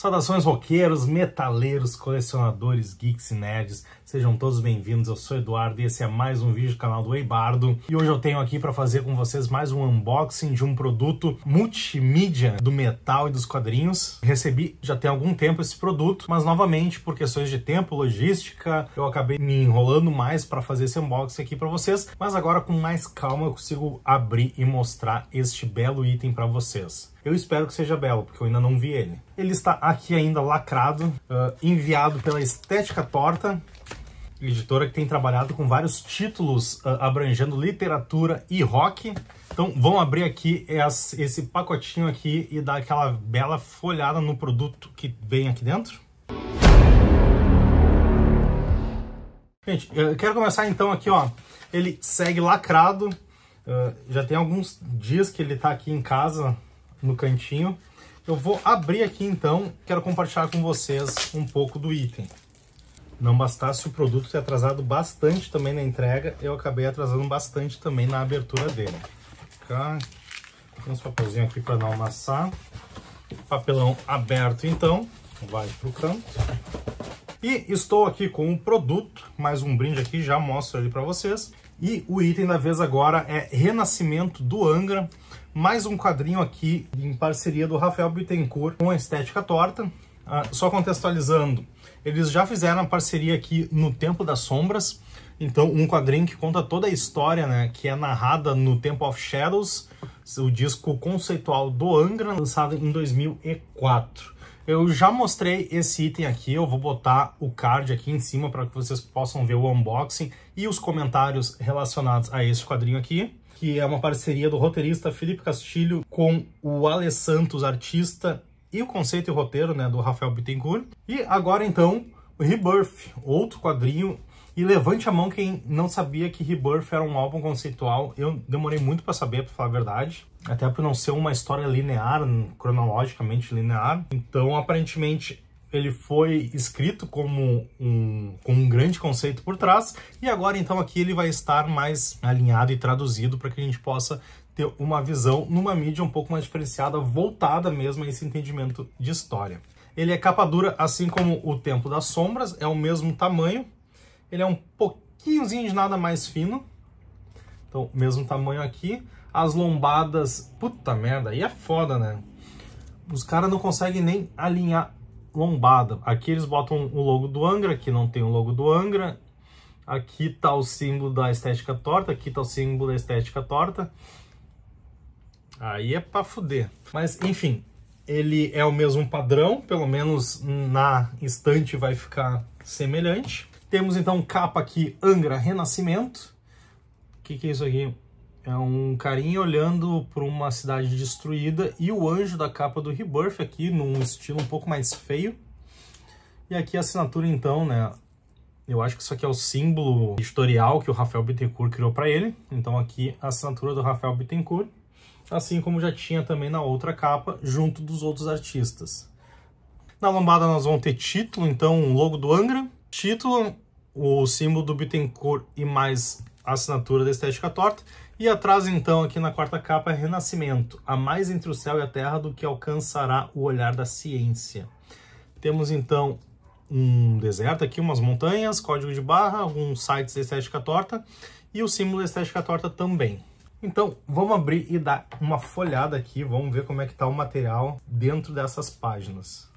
Saudações roqueiros, metaleiros, colecionadores, geeks e nerds. Sejam todos bem-vindos. Eu sou Eduardo e esse é mais um vídeo do canal do Eibardo. E hoje eu tenho aqui para fazer com vocês mais um unboxing de um produto multimídia do metal e dos quadrinhos. Recebi já tem algum tempo esse produto, mas novamente por questões de tempo, logística, eu acabei me enrolando mais para fazer esse unboxing aqui para vocês, mas agora com mais calma eu consigo abrir e mostrar este belo item para vocês. Eu espero que seja belo, porque eu ainda não vi ele. Ele está aqui ainda lacrado, uh, enviado pela Estética Torta, editora que tem trabalhado com vários títulos uh, abrangendo literatura e rock. Então vamos abrir aqui esse, pacotinho aqui e dar aquela bela folhada no produto que vem aqui dentro. Gente, ah, eu quero começar então aqui, ó. Ele segue lacrado. Uh, já tem alguns dias que ele está aqui em casa no cantinho. Eu vou abrir aqui então, quero compartilhar com vocês um pouco do item. Não bastasse o produto ter atrasado bastante também na entrega, eu acabei atrasando bastante também na abertura dele. Cá, tem uns papelzinhos aqui para não amassar. Papelão aberto então, vai para o canto. E estou aqui com o produto, mais um brinde aqui, já mostro ele para vocês. E o item da vez agora é Renascimento do Angra mais um quadrinho aqui em parceria do Rafael Bittencourt com a Estética Torta. Ah, só contextualizando, eles já fizeram a parceria aqui no Tempo das Sombras, então um quadrinho que conta toda a história, né, que é narrada no Tempo of Shadows, o disco conceitual do Angra, lançado em 2004. Eu já mostrei esse item aqui, eu vou botar o card aqui em cima para que vocês possam ver o unboxing e os comentários relacionados a esse quadrinho aqui que é uma parceria do roteirista Felipe Castilho com o Ale Santos, artista, e o conceito e o roteiro né, do Rafael Bittencourt. E agora então, o Rebirth, outro quadrinho. E levante a mão quem não sabia que Rebirth era um álbum conceitual. Eu demorei muito para saber, para falar a verdade. Até por não ser uma história linear, hum, cronologicamente linear. Então, aparentemente, ele foi escrito como um, com um grande conceito por trás, e agora então aqui ele vai estar mais alinhado e traduzido para que a gente possa ter uma visão numa mídia um pouco mais diferenciada, voltada mesmo a esse entendimento de história. Ele é capa dura, assim como o Tempo das Sombras, é o mesmo tamanho, ele é um pouquinhozinho de nada mais fino, então mesmo tamanho aqui. As lombadas, puta merda, aí é foda, né? Os caras não conseguem nem alinhar lombada. Aqui eles botam o logo do Angra, aqui não tem o logo do Angra. Aqui tá o símbolo da estética torta, aqui tá o símbolo da estética torta. Aí é pra fuder. Mas, enfim, ele é o mesmo padrão, pelo menos na estante vai ficar semelhante. Temos então capa aqui Angra Renascimento. O que, que é isso aqui? É um carinha olhando para uma cidade destruída e o anjo da capa do Rebirth aqui, num estilo um pouco mais feio. E aqui a assinatura então, né? Eu acho que isso aqui é o símbolo editorial que o Rafael Bittencourt criou para ele. Então aqui a assinatura do Rafael Bittencourt, assim como já tinha também na outra capa, junto dos outros artistas. Na lombada nós vamos ter título, então logo do Angra, título, o símbolo do Bittencourt e mais a assinatura da estética torta. E atrás, então, aqui na quarta capa, é Renascimento, a mais entre o céu e a terra do que alcançará o olhar da ciência. Temos, então, um deserto aqui, umas montanhas, código de barra, alguns sites da estética torta e o símbolo da estética torta também. Então, vamos abrir e dar uma folhada aqui, vamos ver como é que está o material dentro dessas páginas.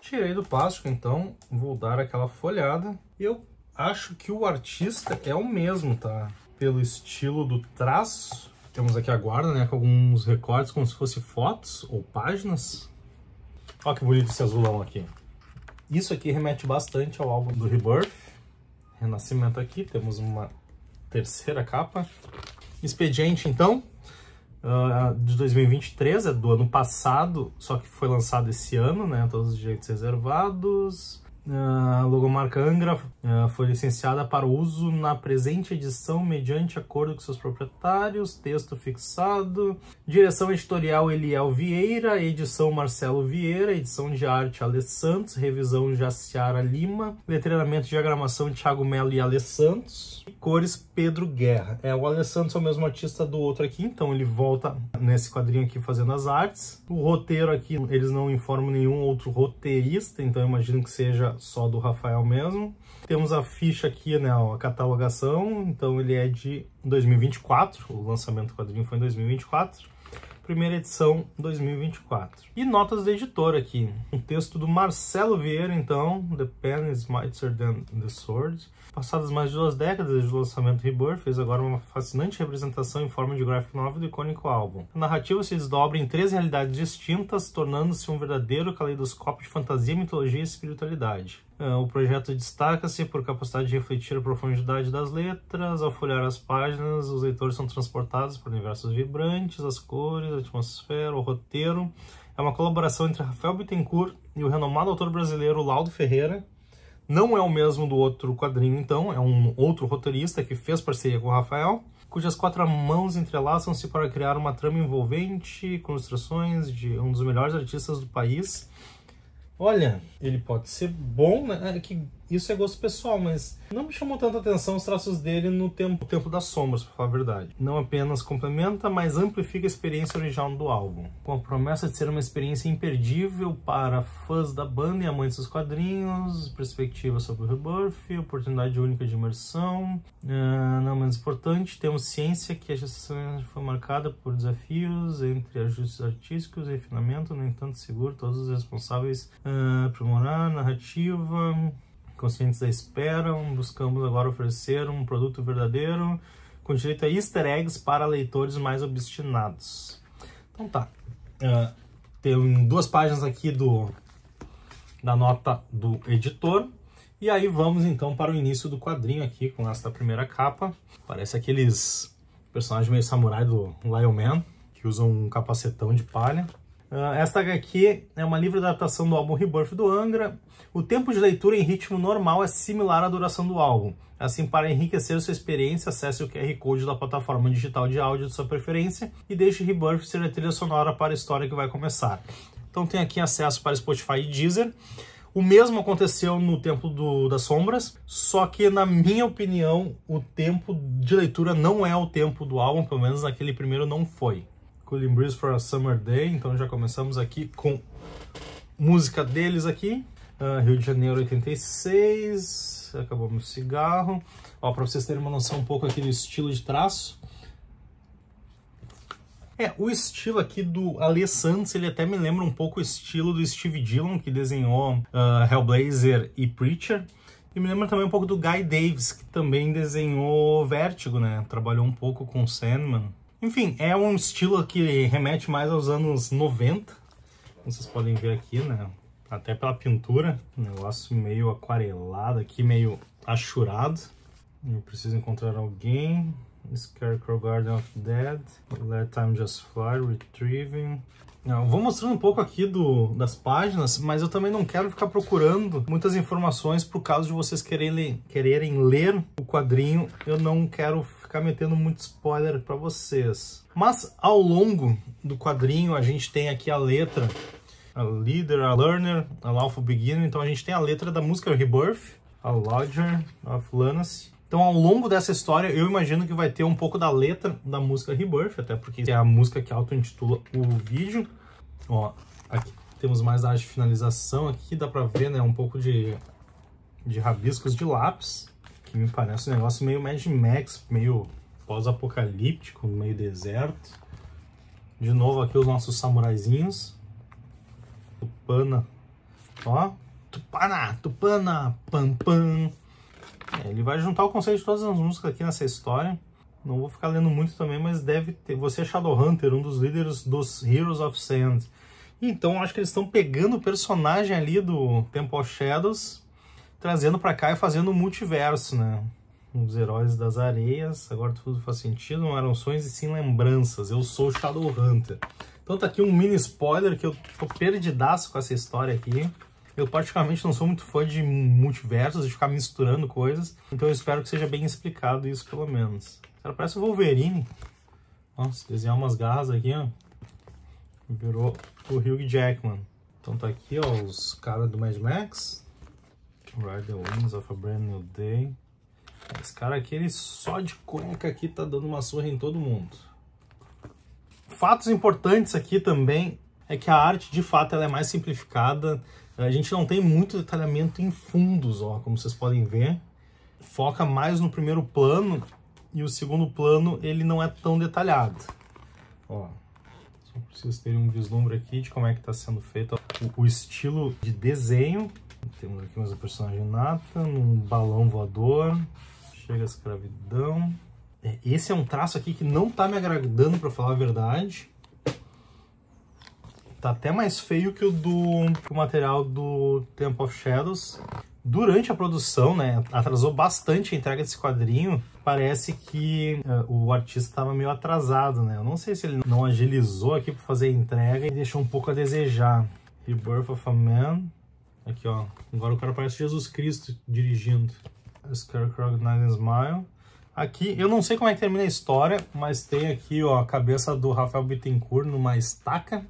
Tirei do plástico, então vou dar aquela folhada. Eu acho que o artista é o mesmo, tá? Pelo estilo do traço. Temos aqui a guarda, né? Com alguns recortes como se fossem fotos ou páginas. Olha que bonito esse azulão aqui. Isso aqui remete bastante ao álbum do Rebirth. Renascimento aqui. Temos uma terceira capa. Expediente, então. Uh, de 2023, é do ano passado, só que foi lançado esse ano, né? Todos os direitos reservados. Ah, a logomarca Angra ah, foi licenciada para uso na presente edição mediante acordo com seus proprietários, texto fixado, direção editorial Eliel Vieira, edição Marcelo Vieira, edição de arte Ale Santos, revisão Jaciara Lima, letreamento e diagramação Thiago Melo e Ale Santos, e cores Pedro Guerra. É, o Ale Santos é o mesmo artista do outro aqui, então ele volta nesse quadrinho aqui fazendo as artes. O roteiro aqui, eles não informam nenhum outro roteirista, então imagino que seja só do Rafael mesmo. Temos a ficha aqui, né, ó, a catalogação, então ele é de 2024, o lançamento do quadrinho foi em 2024 primeira edição 2024. E notas da editora aqui. Um texto do Marcelo Vieira, então, The Pen is Mightier Than the Sword. Passadas mais de duas décadas desde o lançamento Rebirth, fez agora uma fascinante representação em forma de graphic novel do icônico álbum. A narrativa se desdobra em três realidades distintas, tornando-se um verdadeiro caleidoscópio de fantasia, mitologia e espiritualidade. Ah, o projeto destaca-se por capacidade de refletir a profundidade das letras. Ao folhear as páginas, os leitores são transportados por universos vibrantes, as cores, a atmosfera, o roteiro. É uma colaboração entre Rafael Bittencourt e o renomado autor brasileiro Laudo Ferreira. Não é o mesmo do outro quadrinho, então, é um outro roteirista que fez parceria com o Rafael, cujas quatro mãos entrelaçam-se para criar uma trama envolvente com ilustrações de um dos melhores artistas do país Olha, ele pode ser bom, né? É que isso é gosto pessoal, mas não me chamou tanta atenção os traços dele no tempo, tempo das sombras, pra falar a verdade. Não apenas complementa, mas amplifica a experiência original do álbum, com a promessa de ser uma experiência imperdível para fãs da banda e amantes dos quadrinhos, perspectiva sobre o Rebirth, oportunidade única de imersão. Uh, não menos importante, temos ciência que a gestação foi marcada por desafios entre ajustes artísticos e refinamento, no entanto, seguro todos os responsáveis uh, eh, aprimorar narrativa conscientes da espera, buscamos agora oferecer um produto verdadeiro com direito a easter eggs para leitores mais obstinados. Então tá, uh, tem duas páginas aqui do da nota do editor. E aí vamos então para o início do quadrinho aqui com esta primeira capa. Parece aqueles personagens meio samurai do Lion Man, que usam um capacetão de palha. Uh, esta HQ é uma livre adaptação do álbum Rebirth do Angra. O tempo de leitura em ritmo normal é similar à duração do álbum. Assim, para enriquecer sua experiência, acesse o QR Code da plataforma digital de áudio de sua preferência e deixe Rebirth ser a trilha sonora para a história que vai começar. Então tem aqui acesso para Spotify e Deezer. O mesmo aconteceu no Templo do, das Sombras, só que, na minha opinião, o tempo de leitura não é o tempo do álbum, pelo menos naquele primeiro não foi. Cooling Breeze for a Summer Day. Então já começamos aqui com música deles aqui. Uh, Rio de Janeiro 86. Acabou meu cigarro. Ó, pra vocês terem uma noção um pouco aqui do estilo de traço. É, o estilo aqui do Ale Santos, ele até me lembra um pouco o estilo do Steve Dillon, que desenhou uh, Hellblazer e Preacher. E me lembra também um pouco do Guy Davis, que também desenhou Vértigo, né? Trabalhou um pouco com Sandman. Enfim, é um estilo que remete mais aos anos 90, como vocês podem ver aqui, né? Até pela pintura, um negócio meio aquarelado aqui, meio achurado. Eu preciso encontrar alguém. Scarecrow Garden of Dead, Let Time Just Fly, Retrieving. Eu vou mostrando um pouco aqui do, das páginas, mas eu também não quero ficar procurando muitas informações por caso de vocês quererem, quererem ler o quadrinho. Eu não quero ficar metendo muito spoiler para vocês. Mas ao longo do quadrinho a gente tem aqui a letra, a Leader, a Learner, a Alpha Beginner, então a gente tem a letra da música Rebirth, a Lodger, a Flanas. Então ao longo dessa história eu imagino que vai ter um pouco da letra da música Rebirth, até porque é a música que auto-intitula o vídeo. Ó, aqui temos mais a de finalização aqui, dá para ver né, um pouco de, de rabiscos de lápis que me parece um negócio meio Mad Max, meio pós-apocalíptico, meio deserto. De novo aqui os nossos samuraizinhos. Tupana. Ó, Tupana, Tupana, Pam Pam. É, ele vai juntar o conceito de todas as músicas aqui nessa história. Não vou ficar lendo muito também, mas deve ter... Você é Shadowhunter, um dos líderes dos Heroes of Sand. Então, acho que eles estão pegando o personagem ali do Temple of Shadows trazendo para cá e fazendo um multiverso, né? Os heróis das areias, agora tudo faz sentido, não eram sonhos e sim lembranças. Eu sou Shadowhunter. Então tá aqui um mini spoiler que eu tô perdidaço com essa história aqui. Eu particularmente não sou muito fã de multiversos, de ficar misturando coisas, então eu espero que seja bem explicado isso pelo menos. Cara, parece o Wolverine. Nossa, desenhar umas garras aqui, ó. Virou o Hugh Jackman. Então tá aqui, ó, os caras do Mad Max. Ride the Wings of a Brand New Day. Esse cara aqui, ele só de cueca aqui tá dando uma surra em todo mundo. Fatos importantes aqui também é que a arte, de fato, ela é mais simplificada. A gente não tem muito detalhamento em fundos, ó, como vocês podem ver. Foca mais no primeiro plano e o segundo plano ele não é tão detalhado. Ó, só para vocês terem um vislumbre aqui de como é que está sendo feito o, o estilo de desenho temos aqui mais um personagem nata, um balão voador, chega a escravidão. É, esse é um traço aqui que não tá me agradando, para falar a verdade. Tá até mais feio que o do que o material do Temple of Shadows. Durante a produção, né, atrasou bastante a entrega desse quadrinho. Parece que uh, o artista estava meio atrasado, né? Eu não sei se ele não agilizou aqui para fazer a entrega e deixou um pouco a desejar. Rebirth of a Man Aqui, ó. Agora o cara parece Jesus Cristo dirigindo. Scarecrow Night and Smile. Aqui, eu não sei como é que termina a história, mas tem aqui, ó, a cabeça do Rafael Bittencourt numa estaca.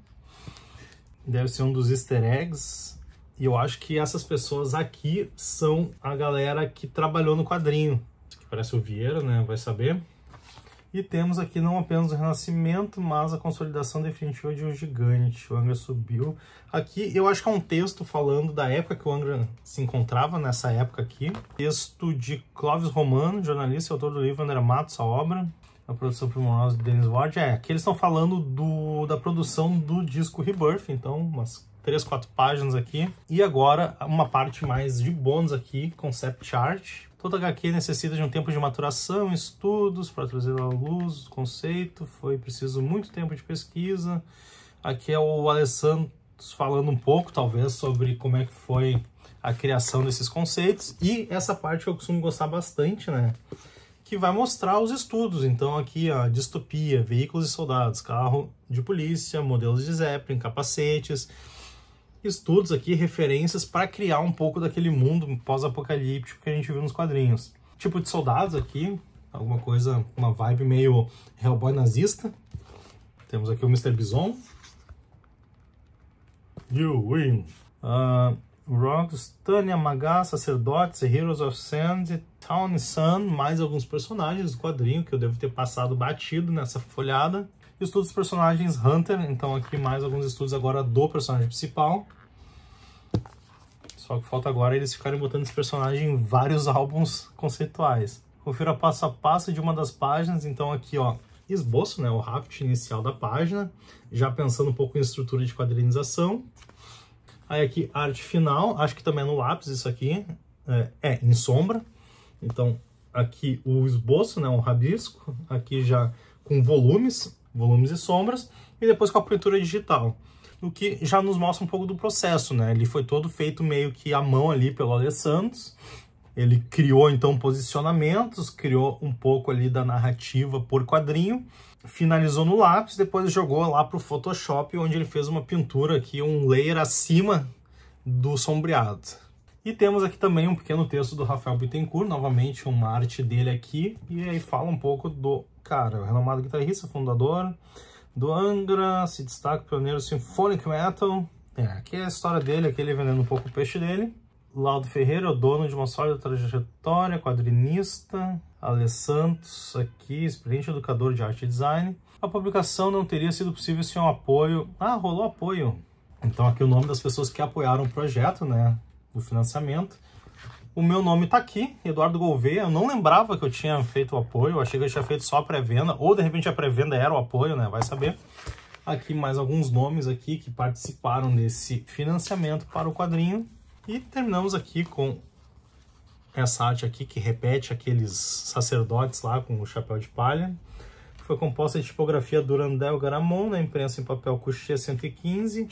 Deve ser um dos easter eggs. E eu acho que essas pessoas aqui são a galera que trabalhou no quadrinho. Aqui parece o Vieira, né? Vai saber. E temos aqui não apenas o renascimento, mas a consolidação definitiva de um gigante. O Angra subiu. Aqui eu acho que é um texto falando da época que o Angra se encontrava, nessa época aqui. Texto de Clóvis Romano, jornalista e autor do livro André Matos, a obra. A produção primorosa de Dennis Ward. É, aqui eles estão falando do, da produção do disco Rebirth, então, umas três, quatro páginas aqui. E agora uma parte mais de bônus aqui, concept art. Toda HQ necessita de um tempo de maturação, estudos para trazer à luz o conceito, foi preciso muito tempo de pesquisa. Aqui é o Alessandro falando um pouco, talvez, sobre como é que foi a criação desses conceitos. E essa parte que eu costumo gostar bastante, né? que vai mostrar os estudos. Então, aqui, a distopia, veículos e soldados, carro de polícia, modelos de Zeppelin, capacetes, estudos aqui, referências para criar um pouco daquele mundo pós-apocalíptico que a gente viu nos quadrinhos. Tipo de soldados aqui, alguma coisa, uma vibe meio Hellboy nazista. Temos aqui o Mr. Bison. You win. Uh, ah, Rocks, Tânia Magá, Sacerdotes, Heroes of Sand, Town Sun, mais alguns personagens do quadrinho que eu devo ter passado batido nessa folhada estudo dos personagens Hunter, então aqui mais alguns estudos agora do personagem principal. Só que falta agora eles ficarem botando esse personagem em vários álbuns conceituais. Confira passo a passo de uma das páginas, então aqui ó, esboço, né, o raft inicial da página, já pensando um pouco em estrutura de quadrinização. Aí aqui arte final, acho que também é no lápis isso aqui, é, é em sombra. Então aqui o esboço, né, um rabisco, aqui já com volumes, volumes e sombras, e depois com a pintura digital. O que já nos mostra um pouco do processo, né? Ele foi todo feito meio que à mão ali pelo Alessandro Ele criou então posicionamentos, criou um pouco ali da narrativa por quadrinho, finalizou no lápis, depois jogou lá para o Photoshop, onde ele fez uma pintura aqui, um layer acima do sombreado. E temos aqui também um pequeno texto do Rafael Bittencourt, novamente uma arte dele aqui, e aí fala um pouco do cara, renomado guitarrista, fundador do Angra, se destaca pioneiro symphonic metal. É, aqui é a história dele, aqui ele vendendo um pouco o peixe dele. Laudo Ferreira, o dono de uma sólida trajetória, quadrinista. Ale Santos, aqui, experiente educador de arte e design. A publicação não teria sido possível sem o um apoio... Ah, rolou apoio! Então aqui o nome das pessoas que apoiaram o projeto, né? Do financiamento. O meu nome está aqui, Eduardo Gouveia. Eu não lembrava que eu tinha feito o apoio, eu achei que eu tinha feito só a pré-venda, ou de repente a pré-venda era o apoio, né? Vai saber. Aqui mais alguns nomes aqui que participaram desse financiamento para o quadrinho. E terminamos aqui com essa arte aqui que repete aqueles sacerdotes lá com o chapéu de palha. Foi composta de tipografia Durandel Garamond, na imprensa em papel Coucher 115.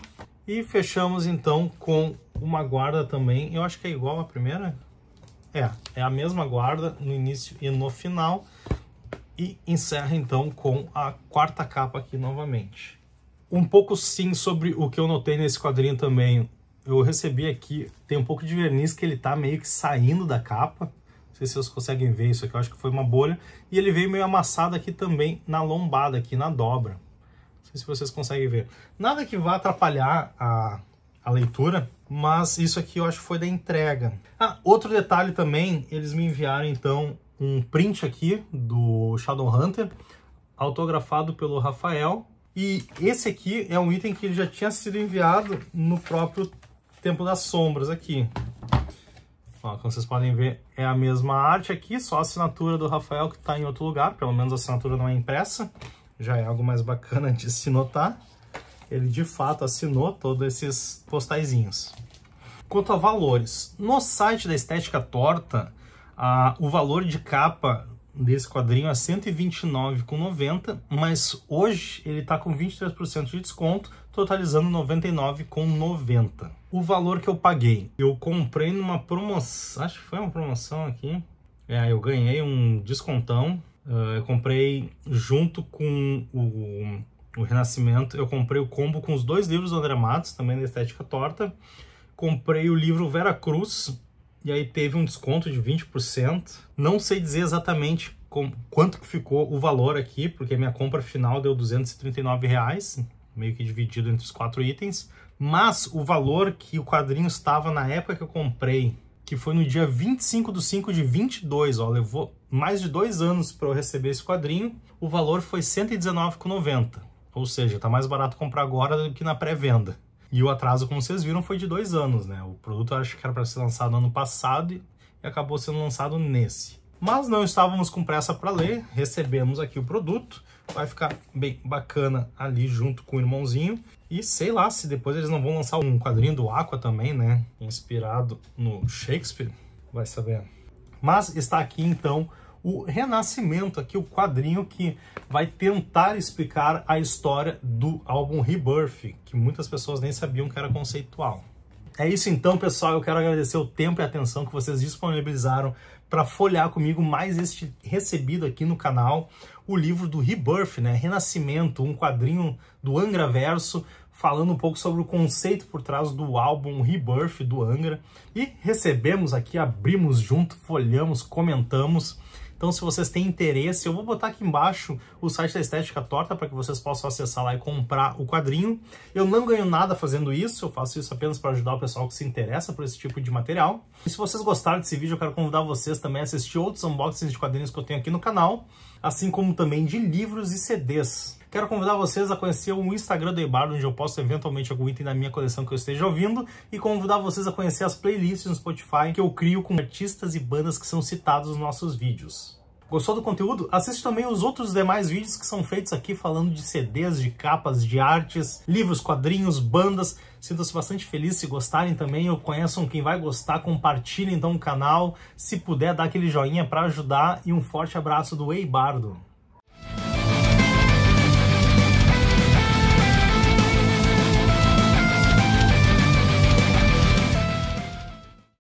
E fechamos então com uma guarda também. Eu acho que é igual à primeira. É, é a mesma guarda no início e no final. E encerra então com a quarta capa aqui novamente. Um pouco sim sobre o que eu notei nesse quadrinho também. Eu recebi aqui, tem um pouco de verniz que ele tá meio que saindo da capa. Não sei se vocês conseguem ver isso aqui, eu acho que foi uma bolha. E ele veio meio amassado aqui também na lombada, aqui na dobra. Não sei se vocês conseguem ver. Nada que vá atrapalhar a, a leitura, mas isso aqui eu acho que foi da entrega. Ah, outro detalhe também, eles me enviaram então um print aqui do Shadowhunter, autografado pelo Rafael. E esse aqui é um item que ele já tinha sido enviado no próprio Tempo das Sombras aqui. Ó, como vocês podem ver, é a mesma arte aqui, só a assinatura do Rafael que está em outro lugar, pelo menos a assinatura não é impressa, já é algo mais bacana de se notar ele de fato assinou todos esses postaizinhos. Quanto a valores, no site da Estética Torta, a, o valor de capa desse quadrinho é 129,90, mas hoje ele está com 23% de desconto, totalizando 99,90. O valor que eu paguei, eu comprei numa promoção, acho que foi uma promoção aqui, é, eu ganhei um descontão, uh, eu comprei junto com o o Renascimento. Eu comprei o combo com os dois livros do André Matos, também da Estética Torta. Comprei o livro Vera Cruz, e aí teve um desconto de 20%. Não sei dizer exatamente quanto que ficou o valor aqui, porque a minha compra final deu 239 reais, meio que dividido entre os quatro itens. Mas o valor que o quadrinho estava na época que eu comprei, que foi no dia 25 de 5 de 22, ó, levou mais de dois anos para eu receber esse quadrinho, o valor foi R$ 119,90. Ou seja, está mais barato comprar agora do que na pré-venda. E o atraso, como vocês viram, foi de dois anos, né? O produto acho que era para ser lançado ano passado e acabou sendo lançado nesse. Mas não estávamos com pressa para ler, recebemos aqui o produto, vai ficar bem bacana ali junto com o irmãozinho. E sei lá se depois eles não vão lançar um quadrinho do Aqua também, né? Inspirado no Shakespeare, vai saber. Mas está aqui então o Renascimento, aqui o quadrinho que vai tentar explicar a história do álbum Rebirth, que muitas pessoas nem sabiam que era conceitual. É isso então, pessoal. Eu quero agradecer o tempo e a atenção que vocês disponibilizaram para folhear comigo mais este recebido aqui no canal, o livro do Rebirth, né? Renascimento, um quadrinho do Angra Verso, falando um pouco sobre o conceito por trás do álbum Rebirth do Angra. E recebemos aqui, abrimos junto, folhamos, comentamos então, se vocês têm interesse, eu vou botar aqui embaixo o site da Estética Torta para que vocês possam acessar lá e comprar o quadrinho. Eu não ganho nada fazendo isso, eu faço isso apenas para ajudar o pessoal que se interessa por esse tipo de material. E se vocês gostaram desse vídeo, eu quero convidar vocês também a assistir outros unboxings de quadrinhos que eu tenho aqui no canal, assim como também de livros e CDs. Quero convidar vocês a conhecer o Instagram do Eibardo, onde eu posto eventualmente algum item da minha coleção que eu esteja ouvindo, e convidar vocês a conhecer as playlists no Spotify que eu crio com artistas e bandas que são citados nos nossos vídeos. Gostou do conteúdo? Assiste também os outros demais vídeos que são feitos aqui falando de CDs, de capas, de artes, livros, quadrinhos, bandas. Sinta-se bastante feliz se gostarem também ou conheçam quem vai gostar, compartilhem então o canal. Se puder, dá aquele joinha para ajudar e um forte abraço do Eibardo. Bardo.